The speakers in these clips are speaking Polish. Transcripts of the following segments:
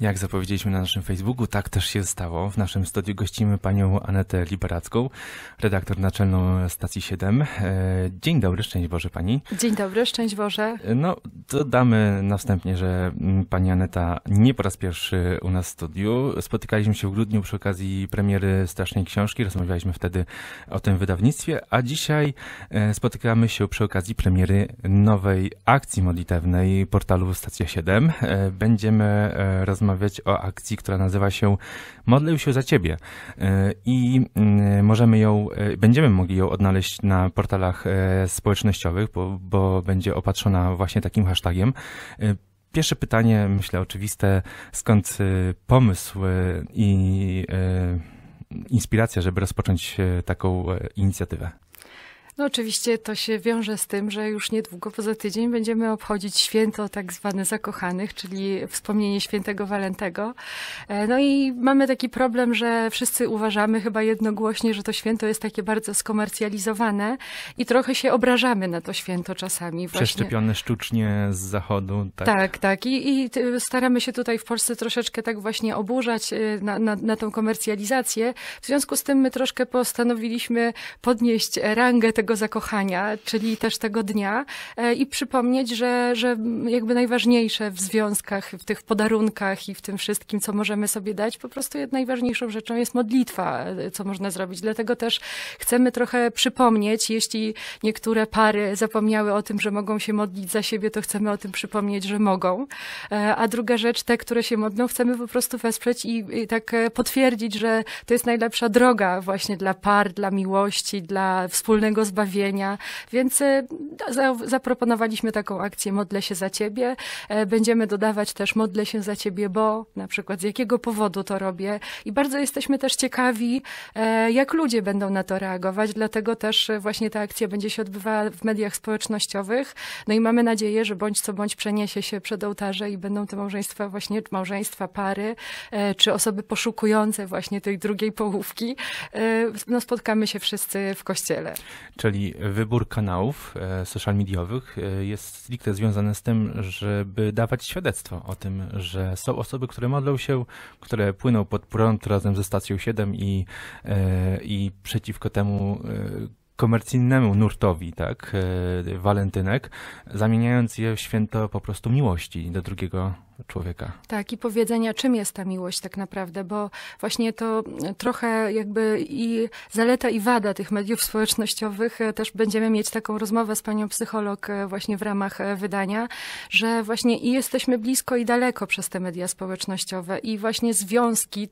Jak zapowiedzieliśmy na naszym Facebooku, tak też się stało. W naszym studiu gościmy panią Anetę Liberacką, redaktor naczelną stacji 7. E, dzień dobry, szczęść Boże pani. Dzień dobry, szczęść Boże. E, no, dodamy na wstępie, że pani Aneta nie po raz pierwszy u nas w studiu. Spotykaliśmy się w grudniu przy okazji premiery Strasznej Książki, rozmawialiśmy wtedy o tym wydawnictwie, a dzisiaj e, spotykamy się przy okazji premiery nowej akcji modlitewnej portalu Stacja 7. Będziemy rozmawiać porozmawiać o akcji, która nazywa się Modlę się za Ciebie. E, I mm, możemy ją, e, będziemy mogli ją odnaleźć na portalach e, społecznościowych, bo, bo będzie opatrzona właśnie takim hashtagiem. Pierwsze pytanie, myślę oczywiste, skąd pomysł i inspiracja, żeby rozpocząć taką inicjatywę? No oczywiście to się wiąże z tym, że już niedługo, poza tydzień, będziemy obchodzić święto tak zwane zakochanych, czyli wspomnienie świętego Walentego. E, no i mamy taki problem, że wszyscy uważamy chyba jednogłośnie, że to święto jest takie bardzo skomercjalizowane i trochę się obrażamy na to święto czasami. Przeszczepione sztucznie z zachodu. Tak, tak. tak. I, I, staramy się tutaj w Polsce troszeczkę tak właśnie oburzać e, na, na, na tą komercjalizację. W związku z tym my troszkę postanowiliśmy podnieść rangę tego tego zakochania, czyli też tego dnia e, i przypomnieć, że, że jakby najważniejsze w związkach, w tych podarunkach i w tym wszystkim, co możemy sobie dać, po prostu najważniejszą rzeczą jest modlitwa, e, co można zrobić. Dlatego też chcemy trochę przypomnieć, jeśli niektóre pary zapomniały o tym, że mogą się modlić za siebie, to chcemy o tym przypomnieć, że mogą. E, a druga rzecz, te, które się modlą, chcemy po prostu wesprzeć i, i tak potwierdzić, że to jest najlepsza droga właśnie dla par, dla miłości, dla wspólnego zbawienia zbawienia. Więc e, zaproponowaliśmy taką akcję Modlę się za Ciebie. E, będziemy dodawać też Modlę się za Ciebie, bo na przykład z jakiego powodu to robię. I bardzo jesteśmy też ciekawi, e, jak ludzie będą na to reagować. Dlatego też właśnie ta akcja będzie się odbywała w mediach społecznościowych. No i mamy nadzieję, że bądź co bądź przeniesie się przed ołtarze i będą te małżeństwa właśnie, małżeństwa, pary, czy osoby poszukujące właśnie tej drugiej połówki. No spotkamy się wszyscy w kościele. Czy czyli wybór kanałów e, social mediowych e, jest stricte związany z tym, żeby dawać świadectwo o tym, że są osoby, które modlą się, które płyną pod prąd razem ze stacją 7 i, e, i przeciwko temu komercyjnemu nurtowi, tak, walentynek, zamieniając je w święto po prostu miłości do drugiego człowieka. Tak, i powiedzenia, czym jest ta miłość tak naprawdę, bo właśnie to trochę jakby i zaleta i wada tych mediów społecznościowych. E, też będziemy mieć taką rozmowę z panią psycholog e, właśnie w ramach e, wydania, że właśnie i jesteśmy blisko i daleko przez te media społecznościowe i właśnie związki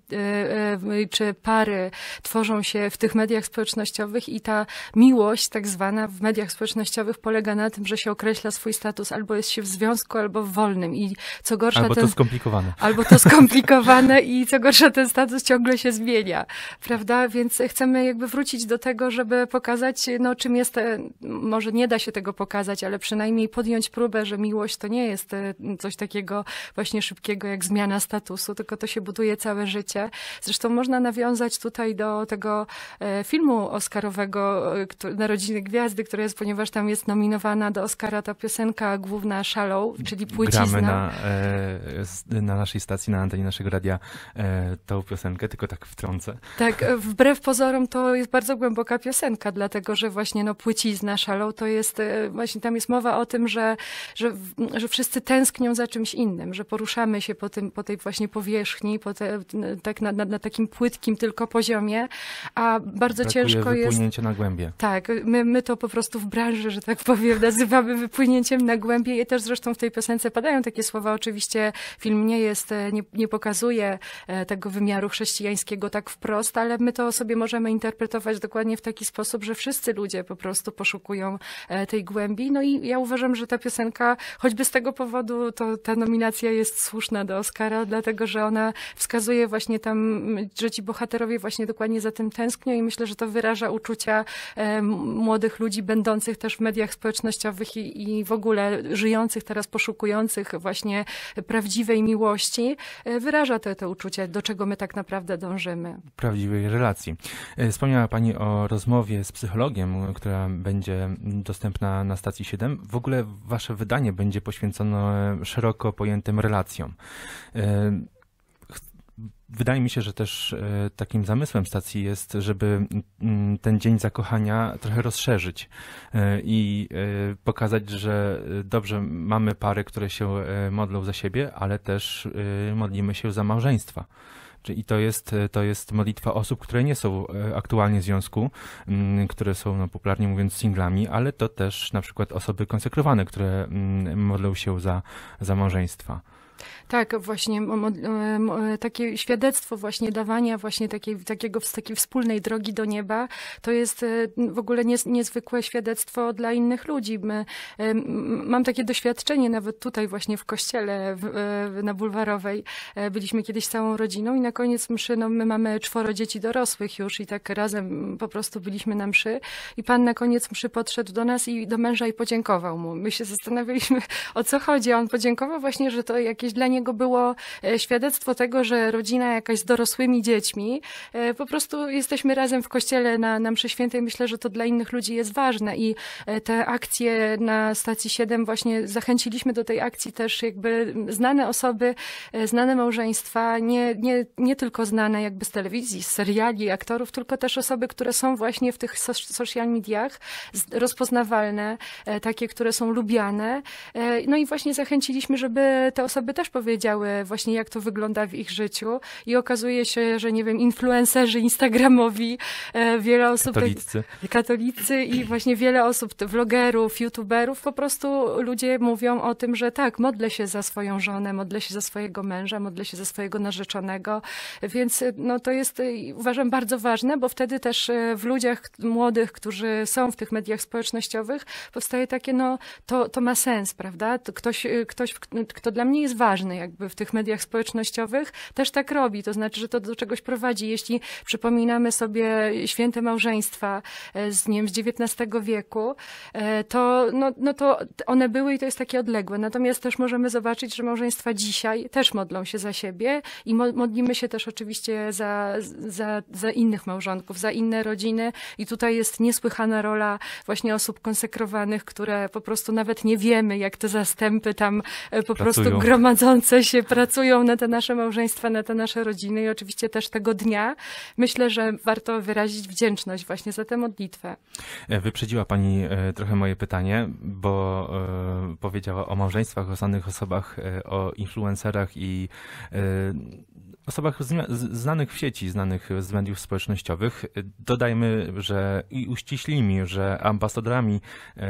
czy pary tworzą się w tych mediach społecznościowych i ta miłość tak zwana w mediach społecznościowych polega na tym, że się określa swój status albo jest się w związku, albo w wolnym i co gorsze gorsza... Albo ten, to skomplikowane. Albo to skomplikowane i co gorsza ten status ciągle się zmienia, prawda? Więc chcemy jakby wrócić do tego, żeby pokazać, no czym jest, e, może nie da się tego pokazać, ale przynajmniej podjąć próbę, że miłość to nie jest e, coś takiego właśnie szybkiego jak zmiana statusu, tylko to się buduje całe życie. Zresztą można nawiązać tutaj do tego e, filmu oscarowego Narodziny Gwiazdy, który jest, ponieważ tam jest nominowana do Oscara ta piosenka główna Shallow, czyli płycizna. Gramy na, e, na naszej stacji, na antenie naszego radia e, tą piosenkę, tylko tak wtrącę. Tak, e, wbrew pozorom to jest bardzo głęboka piosenka, dlatego że właśnie no, płycizna szalą to jest, e, właśnie tam jest mowa o tym, że, że, że wszyscy tęsknią za czymś innym, że poruszamy się po, tym, po tej właśnie powierzchni, po te, tak na, na, na takim płytkim tylko poziomie, a bardzo Brakuje ciężko jest... na głębie. Tak, my, my to po prostu w branży, że tak powiem, nazywamy wypłynięciem na głębie i też zresztą w tej piosence padają takie słowa oczywiście, oczywiście film nie jest, e, nie, nie pokazuje e, tego wymiaru chrześcijańskiego tak wprost, ale my to sobie możemy interpretować dokładnie w taki sposób, że wszyscy ludzie po prostu poszukują e, tej głębi. No i ja uważam, że ta piosenka, choćby z tego powodu, to ta nominacja jest słuszna do Oscara, dlatego że ona wskazuje właśnie tam, że ci bohaterowie właśnie dokładnie za tym tęsknią i myślę, że to wyraża uczucia młodych ludzi będących też w mediach społecznościowych i, i w ogóle żyjących teraz, poszukujących właśnie prawdziwej miłości e, wyraża to to uczucie, do czego my tak naprawdę dążymy. Prawdziwej relacji. E, wspomniała Pani o rozmowie z psychologiem, która będzie dostępna na stacji 7. W ogóle Wasze wydanie będzie poświęcone szeroko pojętym relacjom. E, Wydaje mi się, że też e, takim zamysłem stacji jest, żeby mm, ten dzień zakochania trochę rozszerzyć e, i e, pokazać, że dobrze, mamy pary, które się modlą za siebie, ale też modlimy się za małżeństwa. I to jest, to jest modlitwa osób, które nie są aktualnie w związku, mm, które są no, popularnie mówiąc singlami, ale to też na przykład osoby konsekrowane, które mm, modlą się za, za małżeństwa. Tak, właśnie e, takie świadectwo właśnie dawania właśnie takiej, takiego, takiej wspólnej drogi do nieba, to jest e, w ogóle niezwykłe świadectwo dla innych ludzi. My, e, mam takie doświadczenie nawet tutaj właśnie w kościele na Bulwarowej. Byliśmy kiedyś całą rodziną i na koniec mszy, no my mamy czworo dzieci dorosłych już i tak razem po prostu byliśmy na mszy i Pan na koniec mszy podszedł do nas i do męża i podziękował mu. My się zastanawialiśmy o co chodzi, a on podziękował właśnie, że to jakieś jakieś dla niego było e, świadectwo tego, że rodzina jakaś z dorosłymi dziećmi, e, po prostu jesteśmy razem w kościele na, na mszy świętej. Myślę, że to dla innych ludzi jest ważne i e, te akcje na stacji 7 właśnie zachęciliśmy do tej akcji też jakby znane osoby, znane małżeństwa, nie, nie, nie tylko znane jakby z telewizji, z seriali, aktorów, tylko też osoby, które są właśnie w tych social mediach rozpoznawalne, takie, które są lubiane. No i właśnie zachęciliśmy, żeby te osoby też powiedziały właśnie, jak to wygląda w ich życiu i okazuje się, że nie wiem, influencerzy instagramowi, e, wiele osób... Tak- Katolicy. Katolicy i właśnie wiele osób, vlogerów, youtuberów, po prostu ludzie mówią o tym, że tak, modlę się za swoją żonę, modlę się za swojego męża, modlę się za swojego narzeczonego, więc e, no to jest, e, uważam, bardzo ważne, bo wtedy też w ludziach młodych, którzy są w tych mediach społecznościowych, powstaje takie, no to, to ma sens, prawda? Ktoś, ktoś, kto dla mnie jest ważny, ważny jakby w tych mediach społecznościowych, też tak robi. To znaczy, że to do czegoś prowadzi. Jeśli przypominamy sobie święte małżeństwa e, z, niem z XIX wieku, e, to, no, no to one były i to jest takie odległe. Natomiast też możemy zobaczyć, że małżeństwa dzisiaj też modlą się za siebie i modlimy się też oczywiście za, za, za innych małżonków, za inne rodziny i tutaj jest niesłychana rola właśnie osób konsekrowanych, które po prostu nawet nie wiemy, jak te zastępy tam e, po Pracują. prostu gromadzą prowadzące się pracują na te nasze małżeństwa, na te nasze rodziny i oczywiście też tego dnia. Myślę, że warto wyrazić wdzięczność właśnie za tę modlitwę. E, wyprzedziła Pani e, trochę moje pytanie, bo e, powiedziała o małżeństwach, o samych osobach, o influencerach i osobach znanych w sieci, znanych z mediów społecznościowych. Dodajmy, że i uściślimy, że ambasadorami e,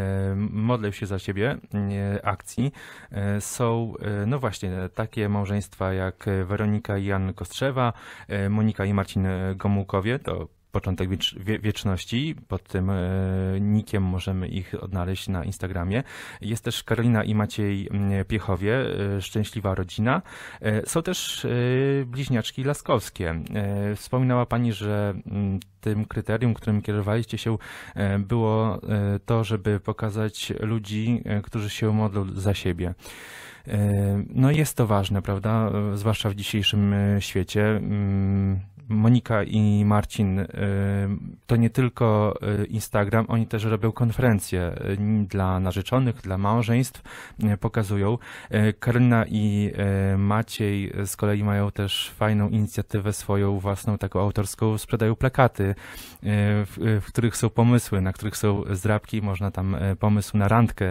modlę się za siebie e, akcji e, są no właśnie takie małżeństwa jak Weronika i Jan Kostrzewa, Monika i Marcin Gomułkowie, to Początek wiecz, wie, Wieczności. Pod tym e, nikiem możemy ich odnaleźć na Instagramie. Jest też Karolina i Maciej Piechowie, e, Szczęśliwa Rodzina. E, są też bliźniaczki laskowskie. Wspominała Pani, że tym kryterium, którym kierowaliście się, było to, żeby pokazać ludzi, którzy się modlą za siebie. No jest to ważne, prawda? Zwłaszcza w dzisiejszym świecie. Mm, Monika i Marcin, y, to nie tylko y, Instagram, oni też robią konferencje y, dla narzeczonych, dla małżeństw, pokazują. Karina i Maciej z kolei mają też fajną inicjatywę swoją własną, taką autorską, sprzedają plakaty, w, w których są pomysły, na których są zdrabki, można tam pomysł na randkę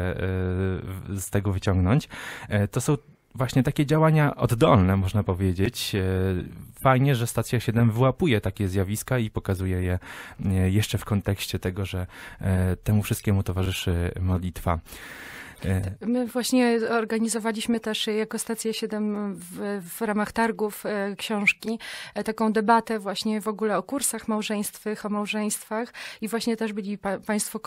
z tego wyciągnąć. To są właśnie takie działania oddolne, można powiedzieć. E, fajnie, że stacja 7 wyłapuje takie zjawiska i pokazuje je e, jeszcze w kontekście tego, że e, temu wszystkiemu towarzyszy modlitwa. E. My właśnie organizowaliśmy też jako Stacja 7 w, w ramach targów e, książki e, taką debatę właśnie w ogóle o kursach małżeństwych, o małżeństwach i właśnie też byli pa, państwo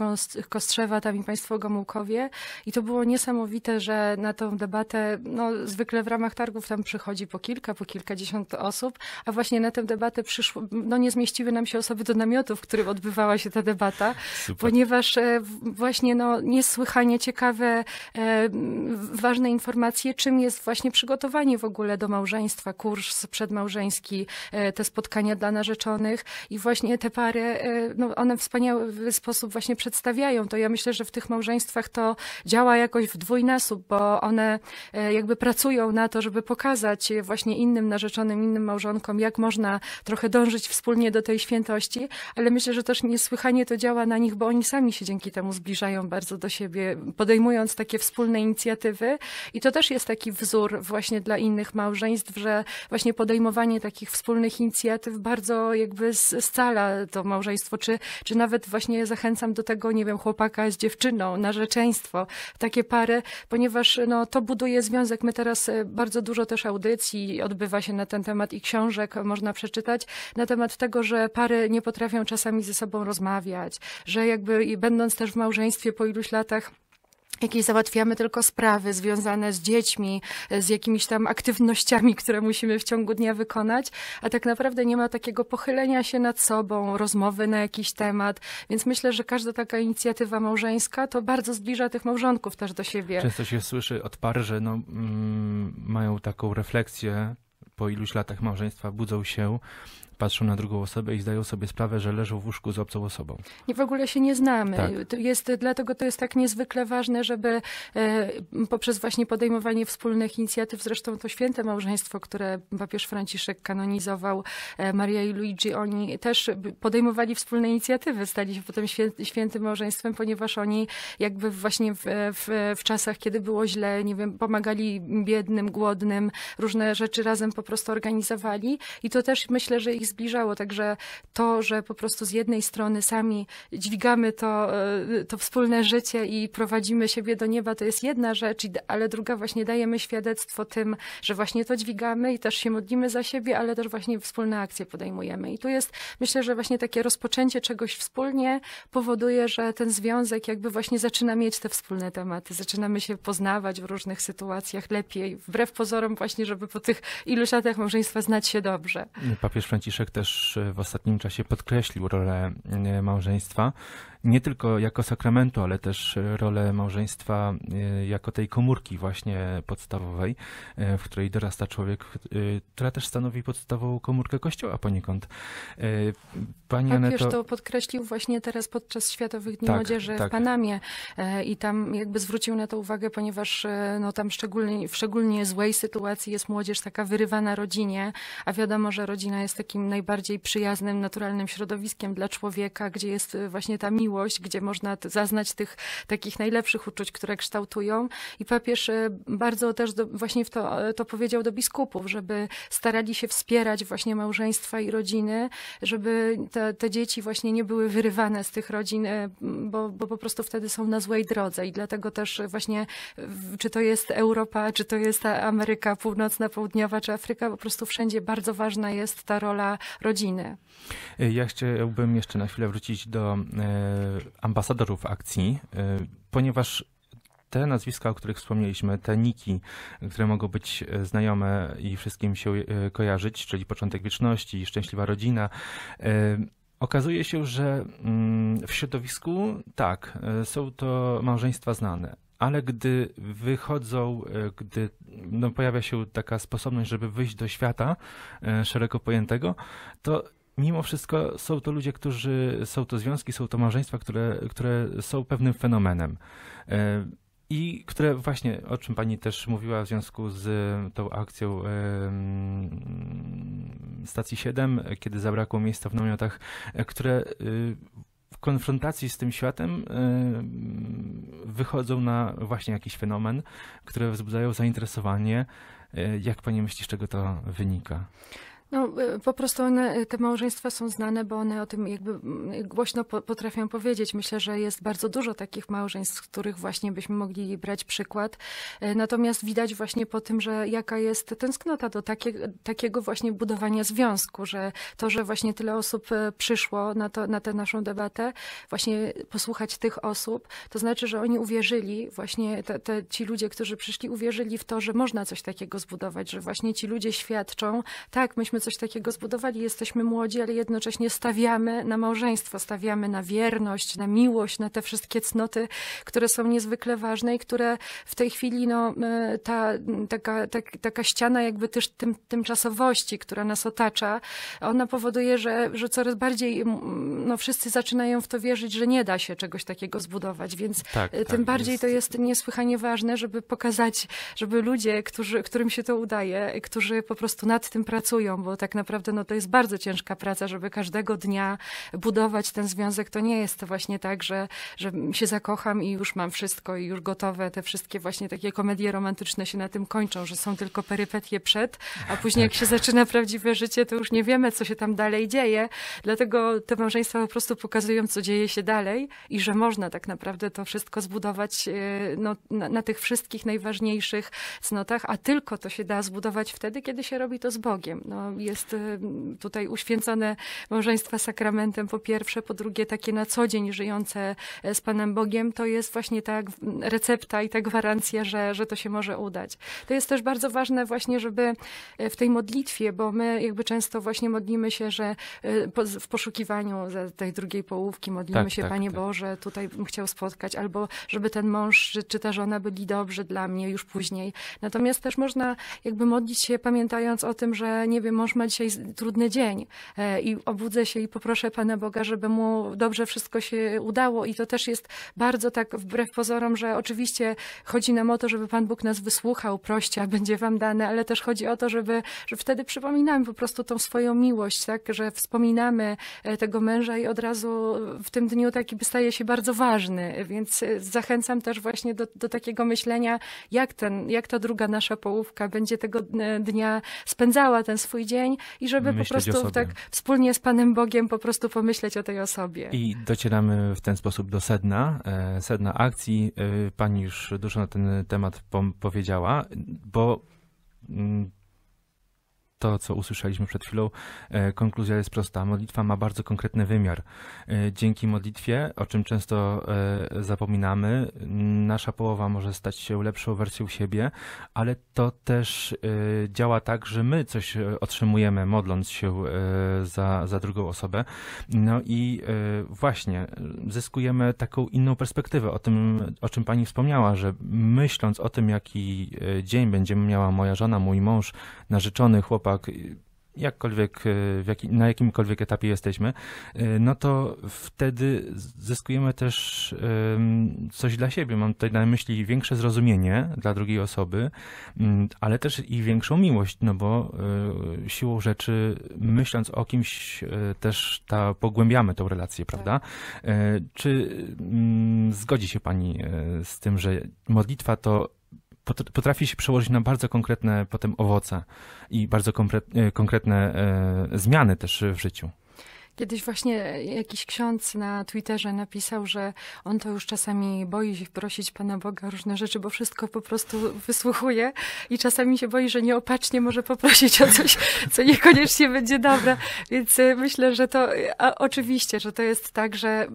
Kostrzewa, tam i państwo Gomułkowie i to było niesamowite, że na tą debatę, no zwykle w ramach targów tam przychodzi po kilka, po kilkadziesiąt osób, a właśnie na tę debatę przyszło, no nie zmieściły nam się osoby do namiotów, w których odbywała się ta debata, Super. ponieważ właśnie no niesłychanie ciekawe ważne, ważne informacje, czym jest właśnie przygotowanie w ogóle do małżeństwa, kurs przedmałżeński, e, te spotkania dla narzeczonych i właśnie te pary, e, no one w wspaniały sposób właśnie przedstawiają to. Ja myślę, że w tych małżeństwach to działa jakoś w dwójnasób, bo one e, jakby pracują na to, żeby pokazać właśnie innym narzeczonym, innym małżonkom, jak można trochę dążyć wspólnie do tej świętości, ale myślę, że też niesłychanie to działa na nich, bo oni sami się dzięki temu zbliżają bardzo do siebie, podejmując takie wspólne inicjatywy. I to też jest taki wzór właśnie dla innych małżeństw, że właśnie podejmowanie takich wspólnych inicjatyw bardzo jakby scala to małżeństwo, czy, czy nawet właśnie zachęcam do tego, nie wiem, chłopaka z dziewczyną, narzeczeństwo, takie pary, ponieważ no, to buduje związek. My teraz e, bardzo dużo też audycji odbywa się na ten temat i książek można przeczytać na temat tego, że pary nie potrafią czasami ze sobą rozmawiać, że jakby będąc też w małżeństwie po iluś latach, jakieś załatwiamy tylko sprawy związane z dziećmi, z jakimiś tam aktywnościami, które musimy w ciągu dnia wykonać, a tak naprawdę nie ma takiego pochylenia się nad sobą, rozmowy na jakiś temat, więc myślę, że każda taka inicjatywa małżeńska to bardzo zbliża tych małżonków też do siebie. Często się słyszy od par, że no, mm, mają taką refleksję po iluś latach małżeństwa budzą się patrzą na drugą osobę i zdają sobie sprawę, że leżą w łóżku z obcą osobą. I w ogóle się nie znamy. Tak. Jest, dlatego to jest tak niezwykle ważne, żeby e, poprzez właśnie podejmowanie wspólnych inicjatyw, zresztą to święte małżeństwo, które papież Franciszek kanonizował, e, Maria i Luigi, oni też podejmowali wspólne inicjatywy, stali się potem świętym małżeństwem, ponieważ oni jakby właśnie w, w, w czasach, kiedy było źle, nie wiem, pomagali biednym, głodnym, różne rzeczy razem po prostu organizowali i to też myślę, że ich zbliżało. Także to, że po prostu z jednej strony sami dźwigamy to, e, to wspólne życie i prowadzimy siebie do nieba, to jest jedna rzecz, ale druga właśnie dajemy świadectwo tym, że właśnie to dźwigamy i też się modlimy za siebie, ale też właśnie wspólne akcje podejmujemy. I tu jest, myślę, że właśnie takie rozpoczęcie czegoś wspólnie powoduje, że ten związek jakby właśnie zaczyna mieć te wspólne tematy, zaczynamy się poznawać w różnych sytuacjach lepiej, wbrew pozorom właśnie, żeby po tych iluś latach małżeństwa znać się dobrze. Papież Franciszek Leszek też e, w ostatnim czasie podkreślił rolę e, małżeństwa nie tylko jako sakramentu, ale też e, rolę małżeństwa e, jako tej komórki właśnie podstawowej, e, w której dorasta człowiek, która też stanowi podstawową komórkę Kościoła poniekąd. Pani tak, Aneto... to podkreślił właśnie teraz podczas Światowych Dni tak, Młodzieży tak. w Panamie i tam jakby zwrócił na to uwagę, ponieważ no, tam szczególnie, w szczególnie złej sytuacji jest młodzież taka wyrywana rodzinie, a wiadomo, że rodzina jest takim najbardziej przyjaznym, naturalnym środowiskiem dla człowieka, gdzie jest właśnie ta miłość miłość, gdzie można zaznać tych takich najlepszych uczuć, które kształtują. I papież e, bardzo też do, właśnie w to, e, to powiedział do biskupów, żeby starali się wspierać właśnie małżeństwa i rodziny, żeby te, te dzieci właśnie nie były wyrywane z tych rodzin, e, bo, bo po prostu wtedy są na złej drodze. I dlatego też właśnie, czy to jest Europa, czy to jest Ameryka Północna, Południowa, czy Afryka, po prostu wszędzie bardzo ważna jest ta rola rodziny. Ja chciałbym jeszcze na chwilę wrócić do E, ambasadorów akcji, e, ponieważ te nazwiska, o których wspomnieliśmy, te niki, które mogą być e, znajome i wszystkim się kojarzyć, czyli Początek Wieczności, Szczęśliwa Rodzina, Okazuje się, że mm, w środowisku tak, są to małżeństwa znane, ale gdy wychodzą, gdy no, pojawia się taka sposobność, żeby wyjść do świata szeroko pojętego, to mimo wszystko są to ludzie, którzy, są to związki, są to małżeństwa, które, które są pewnym fenomenem. E, I które właśnie, o czym pani też mówiła w związku z e, tą akcją e, mm, stacji 7, kiedy zabrakło miejsca w namiotach, które w konfrontacji z tym światem mm, wychodzą na właśnie jakiś fenomen, które wzbudzają zainteresowanie. Jak pani myśli, z czego to wynika? No, y, po prostu one, y, te małżeństwa są znane, bo one o tym jakby mm, głośno po, potrafią powiedzieć. Myślę, że jest bardzo dużo takich małżeństw, z których właśnie byśmy mogli brać przykład. Y, natomiast widać właśnie po tym, że jaka jest tęsknota do takie, takiego właśnie budowania związku, że to, że właśnie tyle osób przyszło na, to, na tę naszą debatę, właśnie posłuchać tych osób, to znaczy, że oni uwierzyli, właśnie te, te, ci ludzie, którzy przyszli, uwierzyli w to, że można coś takiego zbudować, że właśnie ci ludzie świadczą, tak, myśmy coś takiego zbudowali. Jesteśmy młodzi, ale jednocześnie stawiamy na małżeństwo, stawiamy na wierność, na miłość, na te wszystkie cnoty, które są niezwykle ważne i które w tej chwili no, e, ta, taka, ta, taka ściana jakby też tym, tymczasowości, która nas otacza, ona powoduje, że, że coraz bardziej no, wszyscy zaczynają w to wierzyć, że nie da się czegoś takiego zbudować, więc tak, e, tym tak, bardziej jest. to jest niesłychanie ważne, żeby pokazać, żeby ludzie, którzy, którym się to udaje, którzy po prostu nad tym pracują, bo tak naprawdę no, to jest bardzo ciężka praca, żeby każdego dnia budować ten związek. To nie jest właśnie tak, że, że się zakocham i już mam wszystko i już gotowe. Te wszystkie właśnie takie komedie romantyczne się na tym kończą, że są tylko perypetie przed, a później jak tak. się zaczyna prawdziwe życie, to już nie wiemy, co się tam dalej dzieje. Dlatego te małżeństwa po prostu pokazują, co dzieje się dalej i że można tak naprawdę to wszystko zbudować e, no, na, na tych wszystkich najważniejszych cnotach, a tylko to się da zbudować wtedy, kiedy się robi to z Bogiem. No, jest y, tutaj uświęcone małżeństwa sakramentem po pierwsze, po drugie takie na co dzień żyjące e, z Panem Bogiem, to jest właśnie ta recepta i ta gwarancja, że, że to się może udać. To jest też bardzo ważne właśnie, żeby e, w tej modlitwie, bo my jakby często właśnie modlimy się, że e, w poszukiwaniu tej drugiej połówki modlimy tak, się, tak, Panie tak. Boże, tutaj bym chciał spotkać, albo żeby ten mąż czy, czy ta żona byli dobrzy dla mnie już później. Natomiast też można jakby modlić się pamiętając o tym, że nie wiem, może mąż ma dzisiaj trudny dzień e, i obudzę się i poproszę Pana Boga, żeby mu dobrze wszystko się udało i to też jest bardzo tak wbrew pozorom, że oczywiście chodzi nam o to, żeby Pan Bóg nas wysłuchał, prościa będzie Wam dane, ale też chodzi o to, żeby, że wtedy przypominamy po prostu tą swoją miłość, tak, że wspominamy e, tego męża i od razu w tym dniu taki staje się bardzo ważny, więc e, zachęcam też właśnie do, do takiego myślenia, jak ten, jak ta druga nasza połówka będzie tego dnia spędzała ten swój dzień, dzień i żeby Myśleć po prostu tak wspólnie z Panem Bogiem po prostu pomyśleć o tej osobie. I docieramy w ten sposób do sedna, e, sedna akcji. E, pani już dużo na ten temat powiedziała, bo mm, to, co usłyszeliśmy przed chwilą, e, konkluzja jest prosta. Modlitwa ma bardzo konkretny wymiar. E, dzięki modlitwie, o czym często e, zapominamy, nasza połowa może stać się lepszą wersją siebie, ale to też działa tak, że my coś otrzymujemy, modląc się za, za drugą osobę. No i właśnie, zyskujemy taką inną perspektywę o tym, o czym pani wspomniała, że myśląc o tym, jaki dzień będzie miała moja żona, mój mąż, narzeczony, chłopak, chłopak, y, jakkolwiek, y, jak, na jakimkolwiek etapie jesteśmy, y, no to wtedy zyskujemy też coś dla siebie. Mam tutaj na myśli większe zrozumienie dla drugiej osoby, mm, ale też i większą miłość, no bo siłą rzeczy, myśląc o kimś, też ta, pogłębiamy tą relację, tak. prawda? Czy mm, zgodzi się Pani z tym, że modlitwa to potrafi się przełożyć na bardzo konkretne potem owoce i bardzo e, konkretne e, zmiany też w życiu. Kiedyś właśnie jakiś ksiądz na Twitterze napisał, że on to już czasami boi się prosić Pana Boga o różne rzeczy, bo wszystko po prostu wysłuchuje i czasami się boi, że nieopatrznie może poprosić o coś, co niekoniecznie będzie dobre. Więc y, myślę, że to a oczywiście, że to jest tak, że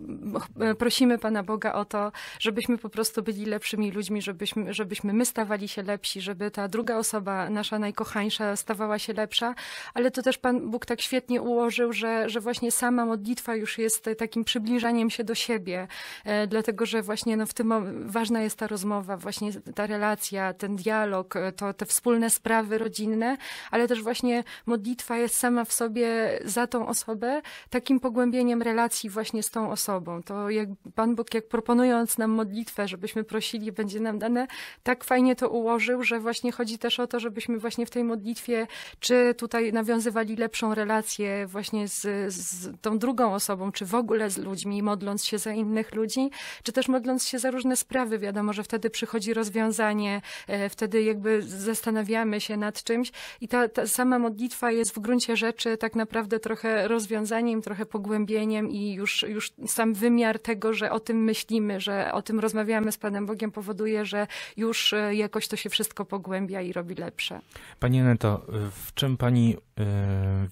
prosimy Pana Boga o to, żebyśmy po prostu byli lepszymi ludźmi, żebyśmy, żebyśmy my stawali się lepsi, żeby ta druga osoba, nasza najkochańsza, stawała się lepsza, ale to też Pan Bóg tak świetnie ułożył, że, że właśnie sama modlitwa już jest e, takim przybliżaniem się do siebie, e, dlatego że właśnie no, w tym ważna jest ta rozmowa, właśnie ta relacja, ten dialog, e, to, te wspólne sprawy rodzinne, ale też właśnie modlitwa jest sama w sobie za tą osobę, takim pogłębieniem relacji właśnie z tą osobą. To jak Pan Bóg, jak proponując nam modlitwę, żebyśmy prosili, będzie nam dane, tak fajnie to ułożył, że właśnie chodzi też o to, żebyśmy właśnie w tej modlitwie, czy tutaj nawiązywali lepszą relację właśnie z, z z tą drugą osobą, czy w ogóle z ludźmi, modląc się za innych ludzi, czy też modląc się za różne sprawy. Wiadomo, że wtedy przychodzi rozwiązanie, e, wtedy jakby zastanawiamy się nad czymś i ta, ta sama modlitwa jest w gruncie rzeczy tak naprawdę trochę rozwiązaniem, trochę pogłębieniem i już, już sam wymiar tego, że o tym myślimy, że o tym rozmawiamy z Panem Bogiem powoduje, że już e, jakoś to się wszystko pogłębia i robi lepsze. Pani Aneto, w czym Pani e,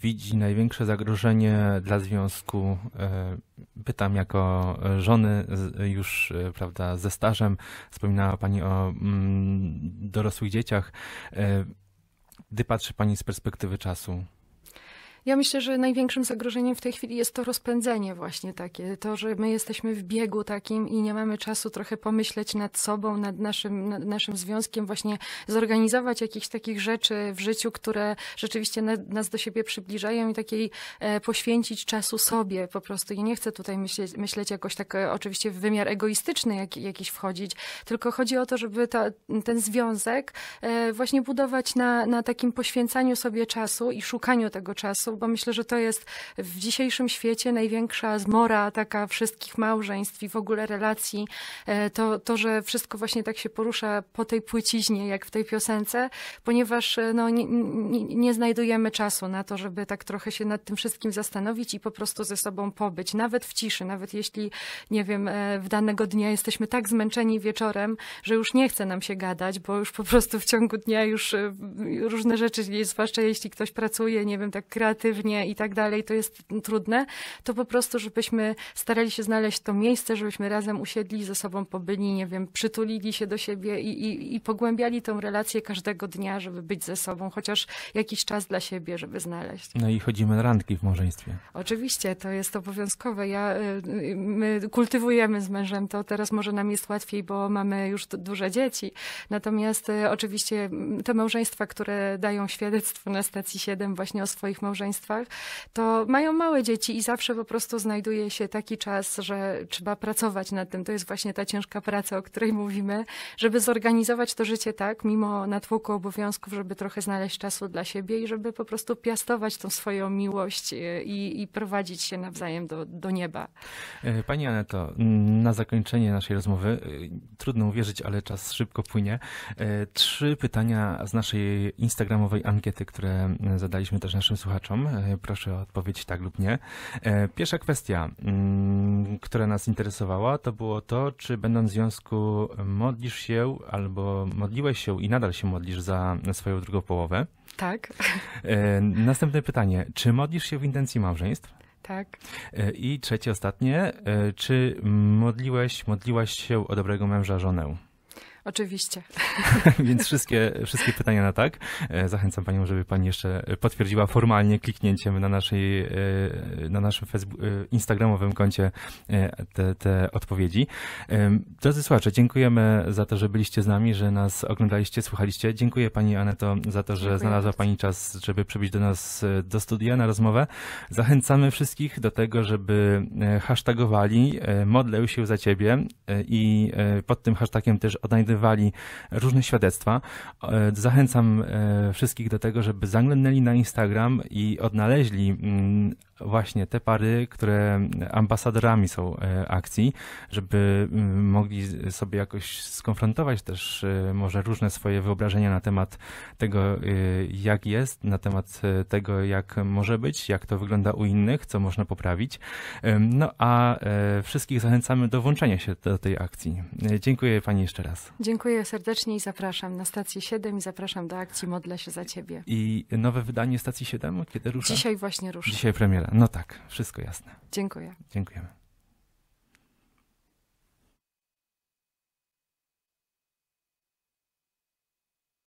widzi największe zagrożenie dla związku, e, pytam jako żony już, e, prawda, ze stażem, wspominała Pani o mm, dorosłych dzieciach. E, gdy patrzy Pani z perspektywy czasu, ja myślę, że największym zagrożeniem w tej chwili jest to rozpędzenie właśnie takie, to, że my jesteśmy w biegu takim i nie mamy czasu trochę pomyśleć nad sobą, nad naszym, nad naszym związkiem, właśnie zorganizować jakichś takich rzeczy w życiu, które rzeczywiście nas do siebie przybliżają i takiej e, poświęcić czasu sobie po prostu. I nie chcę tutaj myśleć, myśleć jakoś tak e, oczywiście w wymiar egoistyczny jak, jakiś wchodzić, tylko chodzi o to, żeby ta, ten związek e, właśnie budować na, na takim poświęcaniu sobie czasu i szukaniu tego czasu, bo myślę, że to jest w dzisiejszym świecie największa zmora taka wszystkich małżeństw i w ogóle relacji. E, to, to że wszystko właśnie tak się porusza po tej płyciźnie, jak w tej piosence, ponieważ e, no, nie, nie, nie znajdujemy czasu na to, żeby tak trochę się nad tym wszystkim zastanowić i po prostu ze sobą pobyć, nawet w ciszy, nawet jeśli, nie wiem, e, w danego dnia jesteśmy tak zmęczeni wieczorem, że już nie chce nam się gadać, bo już po prostu w ciągu dnia już różne rzeczy, zwłaszcza jeśli ktoś pracuje, nie wiem, tak kreatywnie, negatywnie i tak dalej, to jest trudne, to po prostu, żebyśmy starali się znaleźć to miejsce, żebyśmy razem usiedli, ze sobą pobyli, nie wiem, przytulili się do siebie i, i, i pogłębiali tą relację każdego dnia, żeby być ze sobą, chociaż jakiś czas dla siebie, żeby znaleźć. No i chodzimy na randki w małżeństwie. Oczywiście, to jest obowiązkowe. Ja, y, my kultywujemy z mężem to, teraz może nam jest łatwiej, bo mamy już duże dzieci. Natomiast y, oczywiście te małżeństwa, które dają świadectwo na stacji 7 właśnie o swoich małżeństwach, państwach, to mają małe dzieci i zawsze po prostu znajduje się taki czas, że trzeba pracować nad tym. To jest właśnie ta ciężka praca, o której mówimy, żeby zorganizować to życie tak, mimo natłoku obowiązków, żeby trochę znaleźć czasu dla siebie i żeby po prostu piastować tą swoją miłość e, i, i prowadzić się nawzajem do, do nieba. E, pani Aneto, na zakończenie naszej rozmowy, e, trudno uwierzyć, ale czas szybko płynie. Trzy pytania z naszej instagramowej ankiety, które zadaliśmy też naszym słuchaczom. Wam. E, proszę o odpowiedź tak lub nie. E, pierwsza kwestia, mm, która nas interesowała, to było to, czy będąc w związku e, modlisz się albo modliłeś się i nadal się modlisz za swoją drugą połowę. Tak. Następne pytanie, czy modlisz się w intencji małżeństw? Tak. I trzecie, ostatnie, czy modliłeś, modliłaś się o dobrego męża, żonę? Oczywiście. Więc wszystkie, wszystkie pytania na tak. E, zachęcam Panią, żeby Pani jeszcze potwierdziła formalnie kliknięciem na, naszej, e, na naszym Facebook, e, instagramowym koncie te, te odpowiedzi. Drodzy słuchacze, dziękujemy za to, że byliście z nami, że nas oglądaliście, słuchaliście. Dziękuję Pani Aneto za to, że Dziękuję znalazła bardzo. Pani czas, żeby przybyć do nas do studia na rozmowę. Zachęcamy wszystkich do tego, żeby hashtagowali modlę się za Ciebie i pod tym hashtagiem też odnajdę różne świadectwa. E, zachęcam e, wszystkich do tego, żeby zaglądnęli na Instagram i odnaleźli mm, właśnie te pary, które ambasadorami są e, akcji, żeby mm, mogli sobie jakoś skonfrontować też może różne swoje wyobrażenia na temat tego, jak jest, na temat tego, jak może być, jak to wygląda u innych, co można poprawić. No a wszystkich zachęcamy do włączenia się do tej akcji. Dziękuję Pani jeszcze raz. Dziękuję serdecznie i zapraszam na stację 7 i zapraszam do akcji Modlę się za Ciebie. I nowe wydanie stacji 7, kiedy rusza? Dzisiaj właśnie rusza. Dzisiaj premiera. No tak, wszystko jasne. Dziękuję. Dziękujemy.